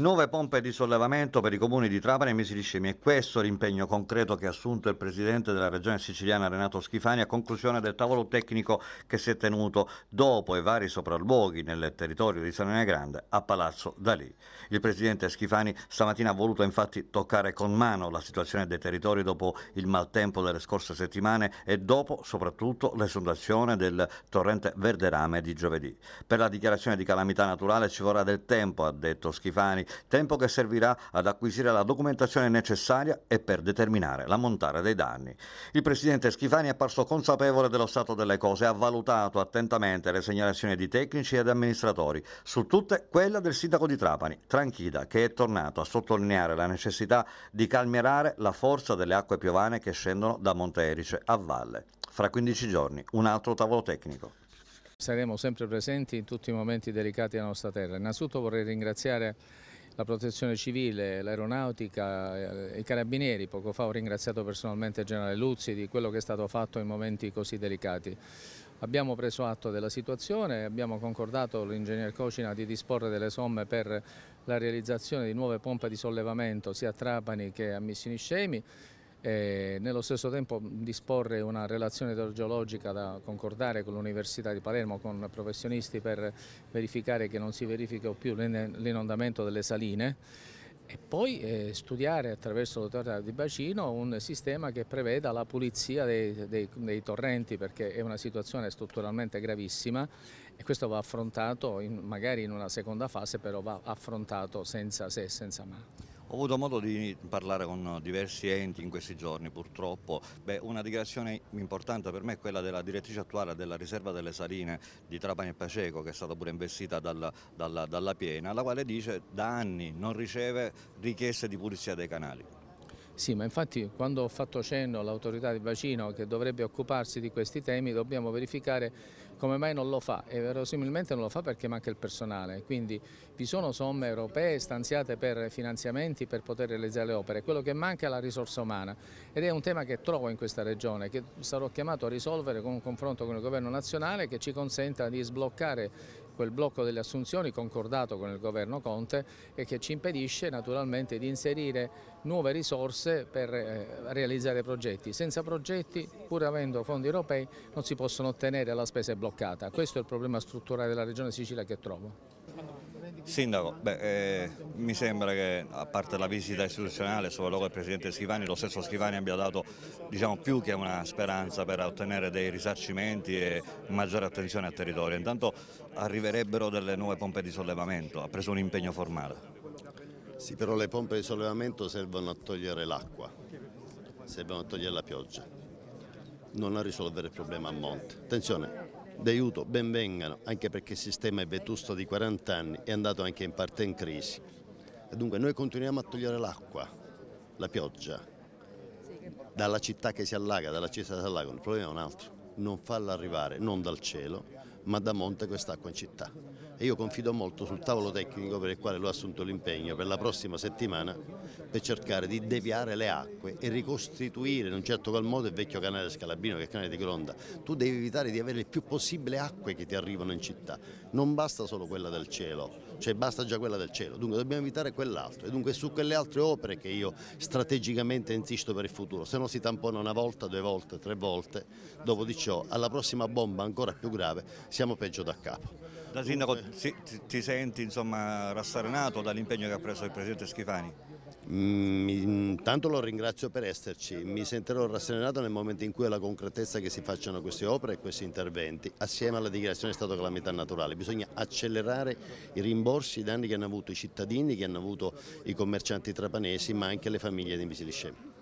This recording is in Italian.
Nuove pompe di sollevamento per i comuni di Trapani e Misiliscemi e questo è l'impegno concreto che ha assunto il presidente della regione siciliana Renato Schifani a conclusione del tavolo tecnico che si è tenuto dopo i vari sopralluoghi nel territorio di Salina Grande a Palazzo Dalì. Il presidente Schifani stamattina ha voluto infatti toccare con mano la situazione dei territori dopo il maltempo delle scorse settimane e dopo soprattutto l'esondazione del torrente Verderame di giovedì. Per la dichiarazione di calamità naturale ci vorrà del tempo, ha detto Schifani anni, tempo che servirà ad acquisire la documentazione necessaria e per determinare l'ammontare dei danni. Il presidente Schifani è apparso consapevole dello stato delle cose e ha valutato attentamente le segnalazioni di tecnici ed amministratori, su tutte quella del sindaco di Trapani, Tranchida, che è tornato a sottolineare la necessità di calmierare la forza delle acque piovane che scendono da Monte Erice a valle. Fra 15 giorni un altro tavolo tecnico saremo sempre presenti in tutti i momenti delicati della nostra terra. Innanzitutto vorrei ringraziare la protezione civile, l'aeronautica, eh, i carabinieri. Poco fa ho ringraziato personalmente il generale Luzzi di quello che è stato fatto in momenti così delicati. Abbiamo preso atto della situazione, abbiamo concordato l'ingegner Cocina di disporre delle somme per la realizzazione di nuove pompe di sollevamento sia a Trapani che a Missini Scemi e nello stesso tempo disporre una relazione idrogeologica da concordare con l'Università di Palermo, con professionisti per verificare che non si verifichi più l'inondamento delle saline e poi eh, studiare attraverso l'autorità di bacino un sistema che preveda la pulizia dei, dei, dei, torrenti perché è una situazione strutturalmente gravissima e questo va affrontato in, magari in una seconda fase però va affrontato senza se e senza ma. Ho avuto modo di parlare con diversi enti in questi giorni purtroppo. Beh, una dichiarazione importante per me è quella della direttrice attuale della riserva delle saline di Trapani e Paceco che è stata pure investita dalla, dalla, dalla Piena, la quale dice da anni non riceve richieste di pulizia dei canali. Sì, ma infatti quando ho fatto cenno all'autorità di bacino che dovrebbe occuparsi di questi temi dobbiamo verificare come mai non lo fa e verosimilmente non lo fa perché manca il personale, quindi vi sono somme europee stanziate per finanziamenti per poter realizzare le opere, quello che manca è la risorsa umana ed è un tema che trovo in questa regione che sarò chiamato a risolvere con un confronto con il governo nazionale che ci consenta di sbloccare quel blocco delle assunzioni concordato con il governo Conte e che ci impedisce naturalmente di inserire nuove risorse per eh, realizzare progetti. Senza progetti, pur avendo fondi europei, non si possono ottenere, la spesa bloccata. Questo è il problema strutturale della Regione Sicilia che trovo. Sindaco, beh, eh, mi sembra che a parte la visita istituzionale, solo che il Presidente Schivani, lo stesso Schivani abbia dato diciamo, più che una speranza per ottenere dei risarcimenti e maggiore attenzione al territorio. Intanto arriverebbero delle nuove pompe di sollevamento, ha preso un impegno formale. Sì, però le pompe di sollevamento servono a togliere l'acqua, servono a togliere la pioggia, non a risolvere il problema a monte. Attenzione, d'aiuto ben vengano, anche perché il sistema è vetusto di 40 anni, e è andato anche in parte in crisi. E dunque noi continuiamo a togliere l'acqua, la pioggia, dalla città che si allaga, dalla città che si allaga, il problema è un altro, non farla arrivare non dal cielo, ma da monte quest'acqua in città. E io confido molto sul tavolo tecnico per il quale l'ho assunto l'impegno per la prossima settimana per cercare di deviare le acque e ricostituire in un certo qual modo il vecchio canale Scalabino che è il canale di Gronda. Tu devi evitare di avere il più possibile acque che ti arrivano in città. Non basta solo quella del cielo, cioè basta già quella del cielo. Dunque dobbiamo evitare quell'altro. E dunque su quelle altre opere che io strategicamente insisto per il futuro, se no si tampona una volta, due volte, tre volte, dopo di ciò alla prossima bomba ancora più grave siamo peggio da capo. Da Sindaco ti, ti senti insomma, rasserenato dall'impegno che ha preso il Presidente Schifani? Mm, intanto lo ringrazio per esserci, mi sentirò rasserenato nel momento in cui ho la concretezza che si facciano queste opere e questi interventi assieme alla dichiarazione di stato calamità naturale. Bisogna accelerare i rimborsi, i danni che hanno avuto i cittadini, che hanno avuto i commercianti trapanesi ma anche le famiglie di misiliscemi.